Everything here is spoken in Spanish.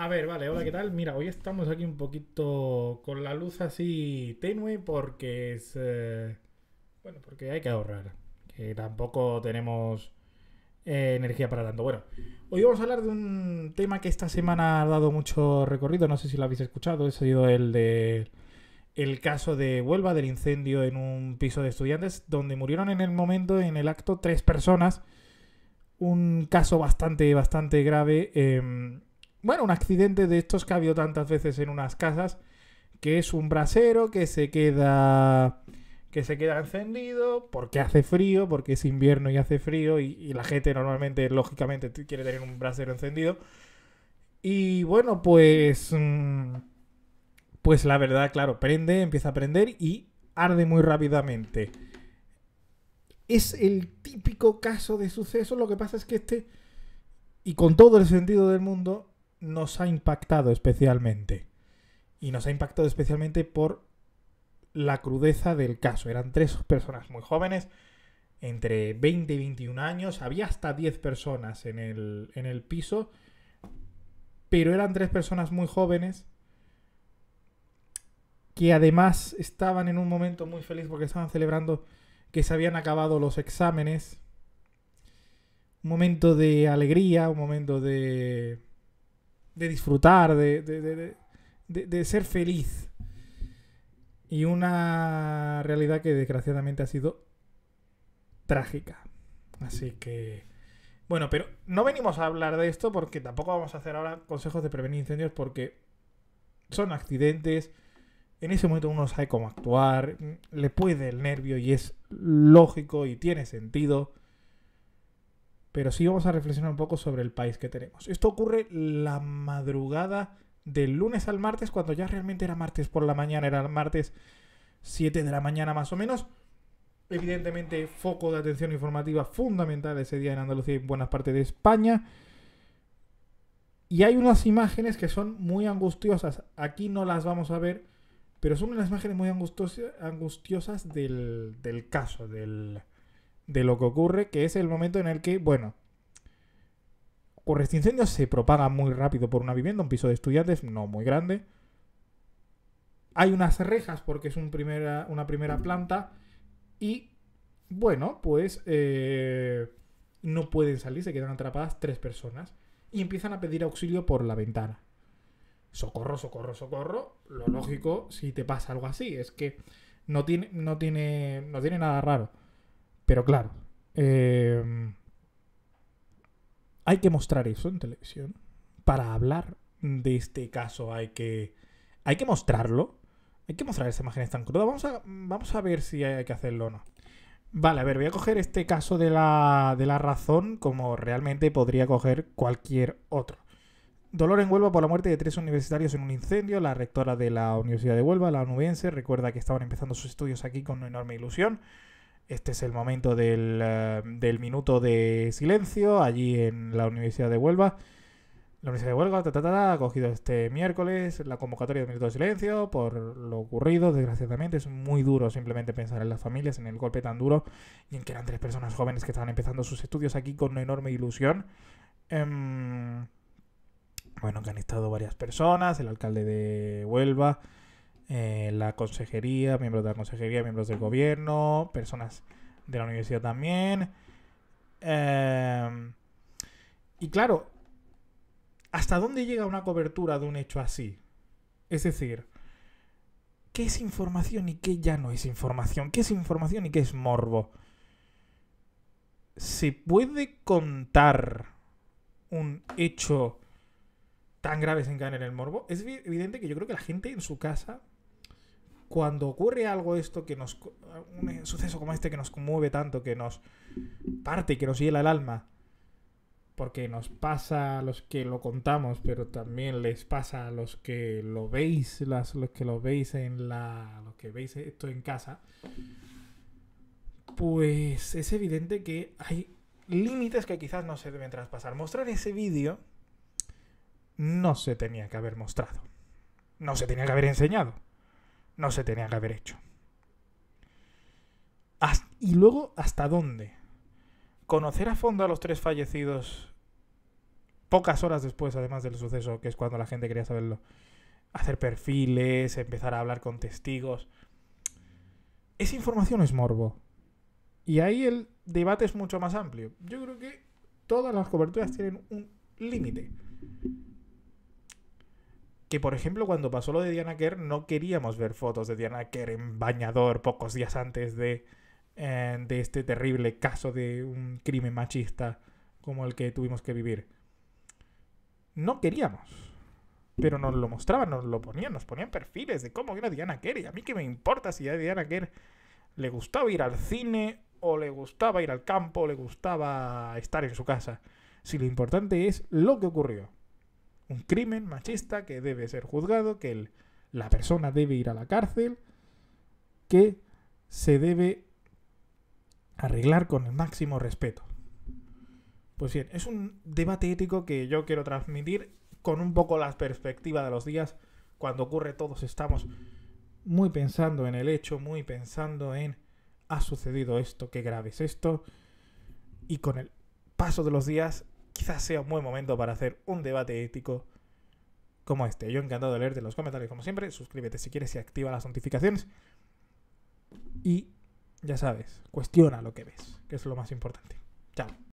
A ver, vale, hola, ¿qué tal? Mira, hoy estamos aquí un poquito con la luz así tenue porque es... Eh, bueno, porque hay que ahorrar, que tampoco tenemos eh, energía para tanto. Bueno, hoy vamos a hablar de un tema que esta semana ha dado mucho recorrido, no sé si lo habéis escuchado, ha sido el de... El caso de Huelva del incendio en un piso de estudiantes donde murieron en el momento, en el acto, tres personas. Un caso bastante, bastante grave. Em, bueno, un accidente de estos que ha habido tantas veces en unas casas, que es un brasero que se queda que se queda encendido porque hace frío, porque es invierno y hace frío y, la gente normalmente, lógicamente, quiere tener un brasero encendido. Y bueno, pues... Mm, pues la verdad, claro, prende, empieza a prender y arde muy rápidamente. Es el típico caso de suceso, lo que pasa es que este, y con todo el sentido del mundo, nos ha impactado especialmente. Y nos ha impactado especialmente por la crudeza del caso. Eran tres personas muy jóvenes, entre 20 y 21 años. Había hasta 10 personas en el, en el piso, pero eran tres personas muy jóvenes que además estaban en un momento muy feliz porque estaban celebrando que se habían acabado los exámenes. Un momento de alegría, un momento de de disfrutar, de, de, de, de, ser feliz. Y una realidad que desgraciadamente ha sido trágica. Así que... Bueno, pero no venimos a hablar de esto porque tampoco vamos a hacer ahora consejos de prevenir incendios porque son accidentes. En ese momento uno sabe cómo actuar, le puede el nervio y es lógico y tiene sentido pero sí vamos a reflexionar un poco sobre el país que tenemos. Esto ocurre la madrugada del lunes al martes, cuando ya realmente era martes por la mañana, era el martes 7 de la mañana más o menos. Evidentemente, foco de atención informativa fundamental ese día en Andalucía y en buenas partes de España. Y hay unas imágenes que son muy angustiosas. Aquí no las vamos a ver, pero son unas imágenes muy angustiosas del, del caso, del, de lo que ocurre, que es el momento en el que, bueno, ocurre este incendio, se propaga muy rápido por una vivienda, un piso de estudiantes, no muy grande. Hay unas rejas porque es primera, una primera planta y, bueno, pues eh, no pueden salir, se quedan atrapadas tres personas y empiezan a pedir auxilio por la ventana. Socorro, socorro, socorro. Lo lógico, si te pasa algo así, es que no tiene, no tiene, no tiene nada raro pero claro, em, hay que mostrar eso en televisión. Para hablar de este caso hay que, hay que mostrarlo. Hay que mostrar esas imágenes tan crudas. Vamos a, vamos a ver si hay que hacerlo o no. Vale, a ver, voy a coger este caso de la, razón como realmente podría coger cualquier otro. Dolor en Huelva por la muerte de tres universitarios en un incendio. La rectora de la Universidad de Huelva, la onubense, recuerda que estaban empezando sus estudios aquí con una enorme ilusión. Este es el momento eh, del, minuto de silencio allí en la Universidad de Huelva. La Universidad de Huelva ha cogido este miércoles la convocatoria del Minuto de Silencio por lo ocurrido, desgraciadamente. Es muy duro simplemente pensar en las familias, en el golpe tan duro y en que eran tres personas jóvenes que estaban empezando sus estudios aquí con una enorme ilusión. Em, bueno, que han estado varias personas, el alcalde de Huelva, eh, la consejería, miembros de la consejería, miembros del gobierno, personas de la universidad también. Em, y claro, ¿hasta dónde llega una cobertura de un hecho así? Es decir, ¿qué es información y qué ya no es información? ¿Qué es información y qué es morbo? ¿Se puede contar un hecho tan grave sin caer en el morbo? Es evidente que yo creo que la gente en su casa cuando ocurre algo esto que nos un eh, suceso como este que nos conmueve tanto, que nos parte, que nos hiela el alma, porque nos pasa a los que lo contamos, pero también les pasa a los que lo veis, los que lo veis en la los que veis esto en casa, pues es evidente que hay límites que quizás no se deben traspasar. Mostrar ese vídeo no se tenía que haber mostrado. No se tenía que haber enseñado no se tenía que haber hecho. y luego, ¿hasta dónde? Conocer a fondo a los tres fallecidos pocas horas después, además del suceso, que es cuando la gente quería saberlo. Hacer perfiles, empezar a hablar con testigos. Esa información es morbo. Y ahí el debate es mucho más amplio. Yo creo que todas las coberturas tienen un límite que por ejemplo cuando pasó lo de Diana Kerr no queríamos ver fotos de Diana Kerr en bañador pocos días antes eh, de, este terrible caso de un crimen machista como el que tuvimos que vivir. No queríamos. Pero nos lo mostraban, nos lo ponían, nos ponían perfiles de cómo era Diana Kerr. Y a mí que me importa si a Diana Kerr le gustaba ir al cine o le gustaba ir al campo, o le gustaba estar en su casa. Si lo importante es lo que ocurrió un crimen machista que debe ser juzgado, que la persona debe ir a la cárcel, que se debe arreglar con el máximo respeto. Pues bien, es un debate ético que yo quiero transmitir con un poco la perspectiva de los días. Cuando ocurre todos estamos muy pensando en el hecho, muy pensando en ha sucedido esto, qué grave es esto. Y con el paso de los días quizás sea un buen momento para hacer un debate ético como este. Yo encantado de leerte los comentarios como siempre. Suscríbete si quieres y activa las notificaciones. Y ya sabes, cuestiona lo que ves, que es lo más importante. Chao.